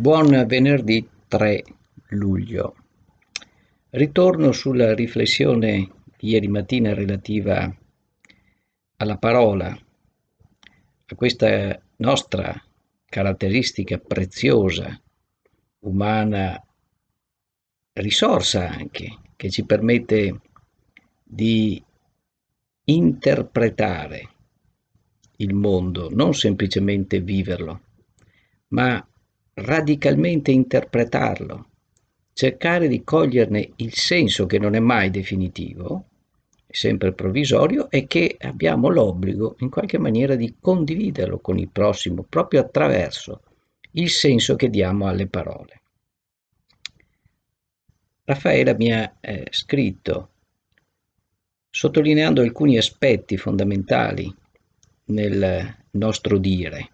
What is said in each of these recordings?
Buon venerdì 3 luglio. Ritorno sulla riflessione di ieri mattina relativa alla parola, a questa nostra caratteristica preziosa, umana, risorsa anche, che ci permette di interpretare il mondo, non semplicemente viverlo, ma radicalmente interpretarlo, cercare di coglierne il senso che non è mai definitivo, sempre provvisorio, e che abbiamo l'obbligo in qualche maniera di condividerlo con il prossimo proprio attraverso il senso che diamo alle parole. Raffaella mi ha eh, scritto sottolineando alcuni aspetti fondamentali nel nostro dire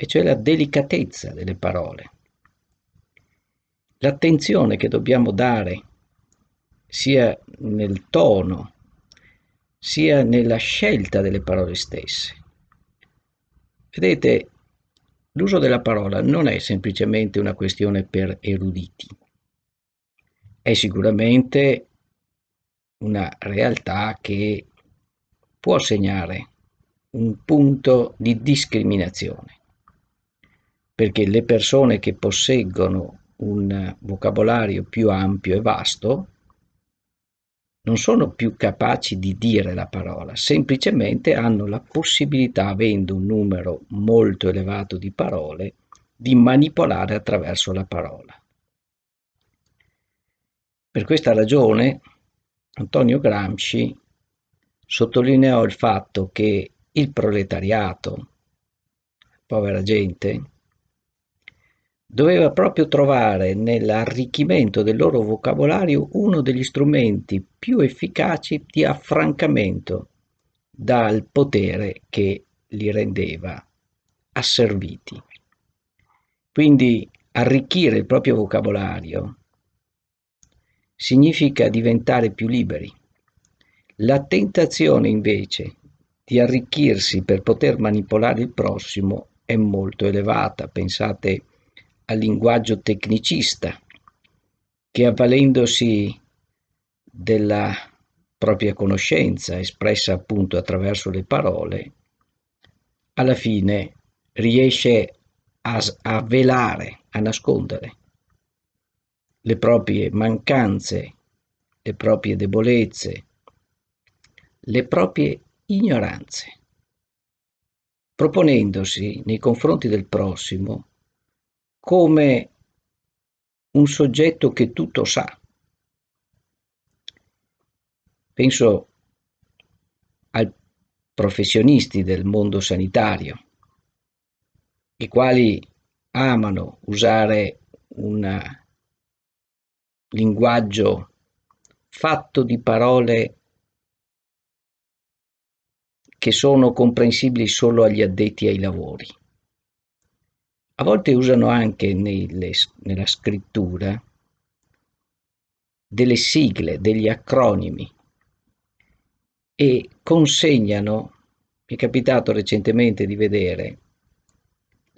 e cioè la delicatezza delle parole, l'attenzione che dobbiamo dare sia nel tono, sia nella scelta delle parole stesse. Vedete, l'uso della parola non è semplicemente una questione per eruditi, è sicuramente una realtà che può segnare un punto di discriminazione perché le persone che posseggono un vocabolario più ampio e vasto non sono più capaci di dire la parola, semplicemente hanno la possibilità, avendo un numero molto elevato di parole, di manipolare attraverso la parola. Per questa ragione Antonio Gramsci sottolineò il fatto che il proletariato, povera gente, doveva proprio trovare nell'arricchimento del loro vocabolario uno degli strumenti più efficaci di affrancamento dal potere che li rendeva asserviti. Quindi arricchire il proprio vocabolario significa diventare più liberi. La tentazione invece di arricchirsi per poter manipolare il prossimo è molto elevata. Pensate al linguaggio tecnicista che avvalendosi della propria conoscenza espressa appunto attraverso le parole, alla fine riesce a, a velare, a nascondere le proprie mancanze, le proprie debolezze, le proprie ignoranze, proponendosi nei confronti del prossimo come un soggetto che tutto sa. Penso ai professionisti del mondo sanitario, i quali amano usare un linguaggio fatto di parole che sono comprensibili solo agli addetti ai lavori. A volte usano anche nelle, nella scrittura delle sigle, degli acronimi e consegnano, mi è capitato recentemente di vedere,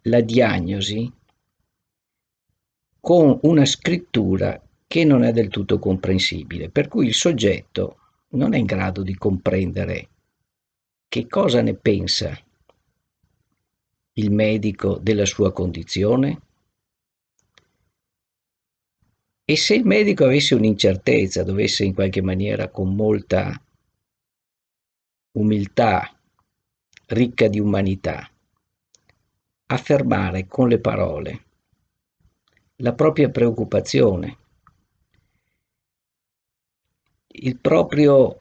la diagnosi con una scrittura che non è del tutto comprensibile, per cui il soggetto non è in grado di comprendere che cosa ne pensa il medico della sua condizione? E se il medico avesse un'incertezza, dovesse in qualche maniera con molta umiltà, ricca di umanità, affermare con le parole la propria preoccupazione, il proprio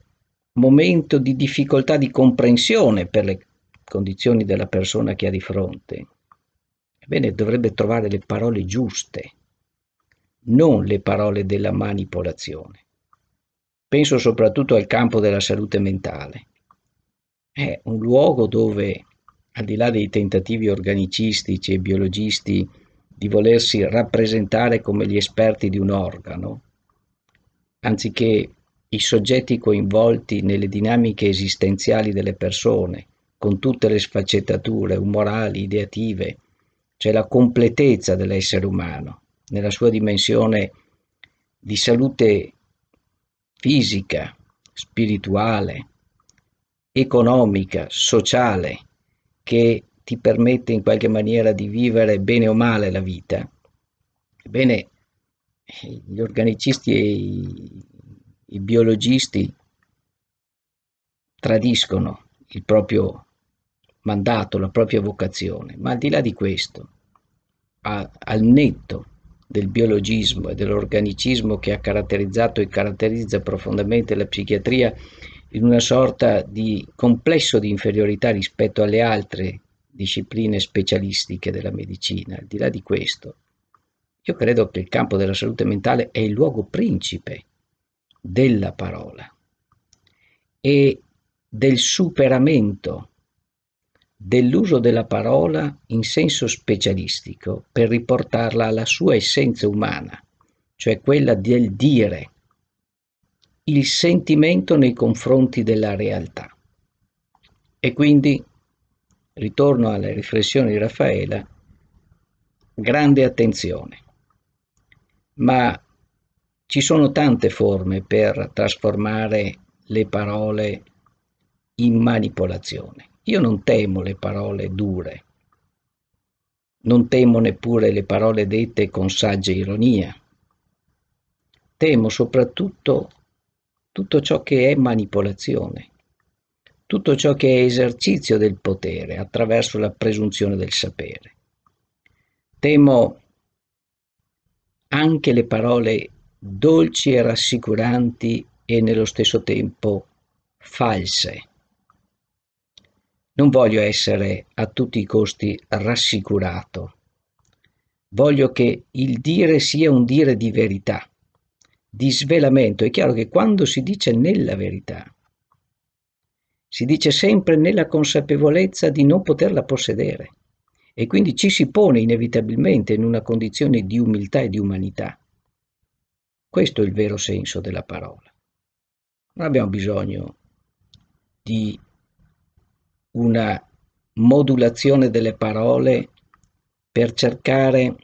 momento di difficoltà di comprensione per le condizioni della persona che ha di fronte, ebbene dovrebbe trovare le parole giuste, non le parole della manipolazione. Penso soprattutto al campo della salute mentale. È un luogo dove, al di là dei tentativi organicistici e biologisti di volersi rappresentare come gli esperti di un organo, anziché i soggetti coinvolti nelle dinamiche esistenziali delle persone, con tutte le sfaccettature umorali, ideative, cioè la completezza dell'essere umano nella sua dimensione di salute fisica, spirituale, economica, sociale, che ti permette in qualche maniera di vivere bene o male la vita. Ebbene, gli organicisti e i, i biologisti tradiscono il proprio mandato, la propria vocazione, ma al di là di questo, a, al netto del biologismo e dell'organicismo che ha caratterizzato e caratterizza profondamente la psichiatria in una sorta di complesso di inferiorità rispetto alle altre discipline specialistiche della medicina. Al di là di questo, io credo che il campo della salute mentale è il luogo principe della parola e del superamento dell'uso della parola in senso specialistico per riportarla alla sua essenza umana, cioè quella del dire, il sentimento nei confronti della realtà. E quindi, ritorno alle riflessioni di Raffaela, grande attenzione. Ma ci sono tante forme per trasformare le parole in manipolazione. Io non temo le parole dure, non temo neppure le parole dette con saggia ironia. Temo soprattutto tutto ciò che è manipolazione, tutto ciò che è esercizio del potere attraverso la presunzione del sapere. Temo anche le parole dolci e rassicuranti e nello stesso tempo false non voglio essere a tutti i costi rassicurato. Voglio che il dire sia un dire di verità, di svelamento. È chiaro che quando si dice nella verità, si dice sempre nella consapevolezza di non poterla possedere e quindi ci si pone inevitabilmente in una condizione di umiltà e di umanità. Questo è il vero senso della parola. Non abbiamo bisogno di una modulazione delle parole per cercare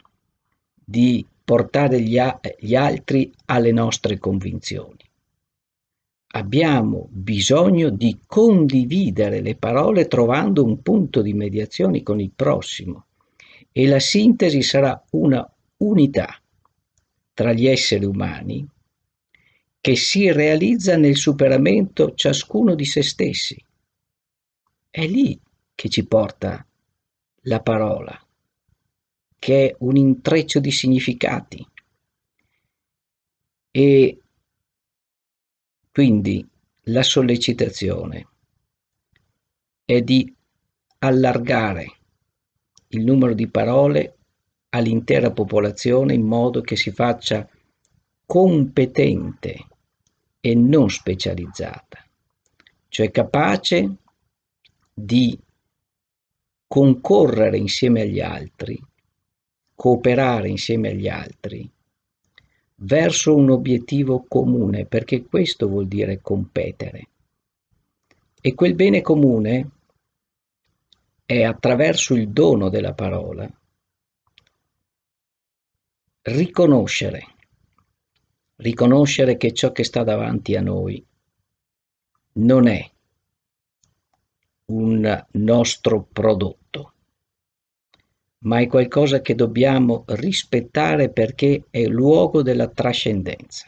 di portare gli, a- gli altri alle nostre convinzioni. Abbiamo bisogno di condividere le parole trovando un punto di mediazione con il prossimo e la sintesi sarà una unità tra gli esseri umani che si realizza nel superamento ciascuno di se stessi è lì che ci porta la parola, che è un intreccio di significati. E quindi la sollecitazione è di allargare il numero di parole all'intera popolazione in modo che si faccia competente e non specializzata, cioè capace di di concorrere insieme agli altri, cooperare insieme agli altri verso un obiettivo comune, perché questo vuol dire competere. E quel bene comune è attraverso il dono della parola riconoscere, riconoscere che ciò che sta davanti a noi non è un nostro prodotto, ma è qualcosa che dobbiamo rispettare perché è luogo della trascendenza.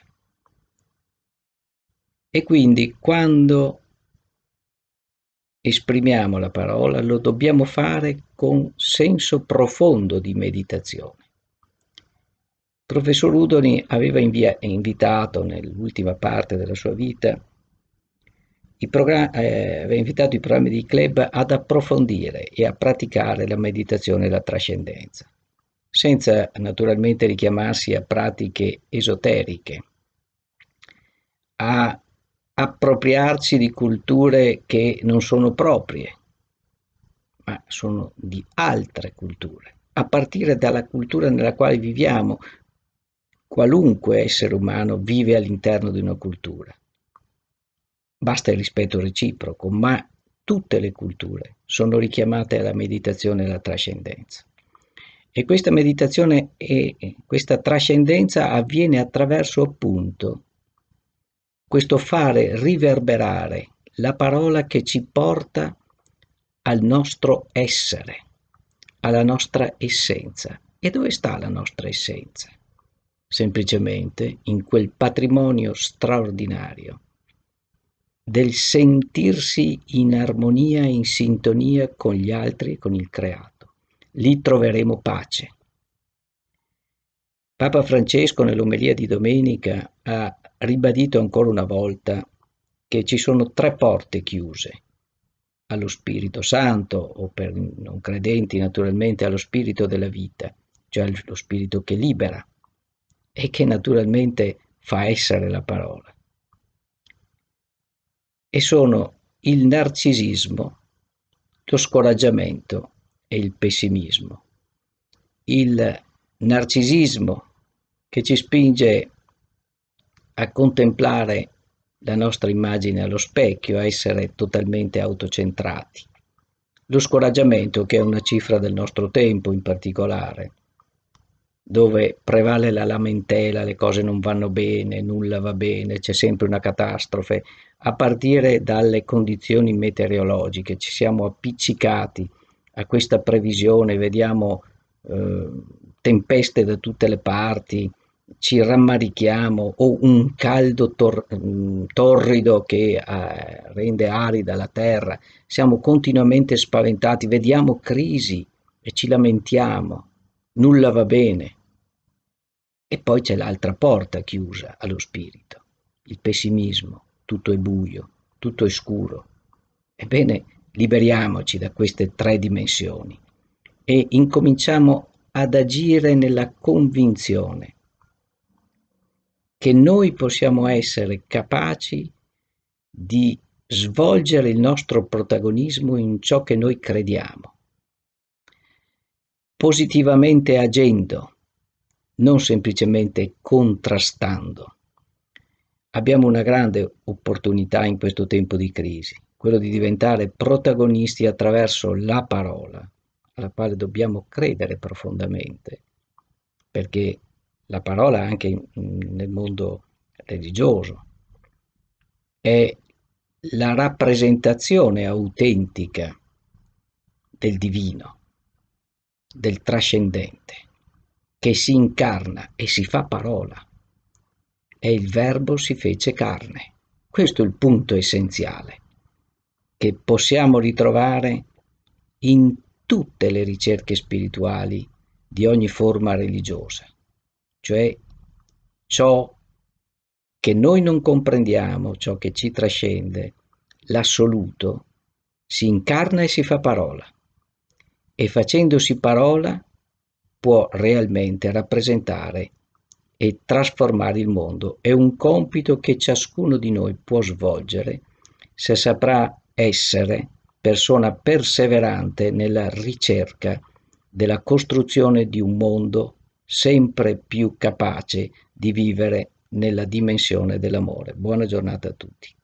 E quindi quando esprimiamo la parola lo dobbiamo fare con senso profondo di meditazione. Il professor Udoni aveva invia- invitato nell'ultima parte della sua vita eh, invitato i programmi di club ad approfondire e a praticare la meditazione e la trascendenza, senza naturalmente richiamarsi a pratiche esoteriche, a appropriarci di culture che non sono proprie, ma sono di altre culture, a partire dalla cultura nella quale viviamo. Qualunque essere umano vive all'interno di una cultura Basta il rispetto reciproco, ma tutte le culture sono richiamate alla meditazione e alla trascendenza. E questa meditazione e questa trascendenza avviene attraverso appunto questo fare riverberare la parola che ci porta al nostro essere, alla nostra essenza. E dove sta la nostra essenza? Semplicemente in quel patrimonio straordinario del sentirsi in armonia e in sintonia con gli altri e con il creato. Lì troveremo pace. Papa Francesco nell'omelia di domenica ha ribadito ancora una volta che ci sono tre porte chiuse allo Spirito Santo o per non credenti naturalmente allo Spirito della vita, cioè lo Spirito che libera e che naturalmente fa essere la parola e sono il narcisismo, lo scoraggiamento e il pessimismo. Il narcisismo che ci spinge a contemplare la nostra immagine allo specchio, a essere totalmente autocentrati. Lo scoraggiamento, che è una cifra del nostro tempo in particolare, dove prevale la lamentela, le cose non vanno bene, nulla va bene, c'è sempre una catastrofe, a partire dalle condizioni meteorologiche, ci siamo appiccicati a questa previsione, vediamo eh, tempeste da tutte le parti, ci rammarichiamo o un caldo tor- mm, torrido che eh, rende arida la terra, siamo continuamente spaventati, vediamo crisi e ci lamentiamo, nulla va bene. E poi c'è l'altra porta chiusa allo spirito, il pessimismo, tutto è buio, tutto è scuro. Ebbene, liberiamoci da queste tre dimensioni e incominciamo ad agire nella convinzione che noi possiamo essere capaci di svolgere il nostro protagonismo in ciò che noi crediamo, positivamente agendo non semplicemente contrastando. Abbiamo una grande opportunità in questo tempo di crisi, quello di diventare protagonisti attraverso la parola, alla quale dobbiamo credere profondamente, perché la parola anche nel mondo religioso è la rappresentazione autentica del divino, del trascendente che si incarna e si fa parola. E il Verbo si fece carne. Questo è il punto essenziale che possiamo ritrovare in tutte le ricerche spirituali di ogni forma religiosa, cioè ciò che noi non comprendiamo, ciò che ci trascende, l'assoluto, si incarna e si fa parola, e facendosi parola può realmente rappresentare e trasformare il mondo è un compito che ciascuno di noi può svolgere se saprà essere persona perseverante nella ricerca della costruzione di un mondo sempre più capace di vivere nella dimensione dell'amore. Buona giornata a tutti.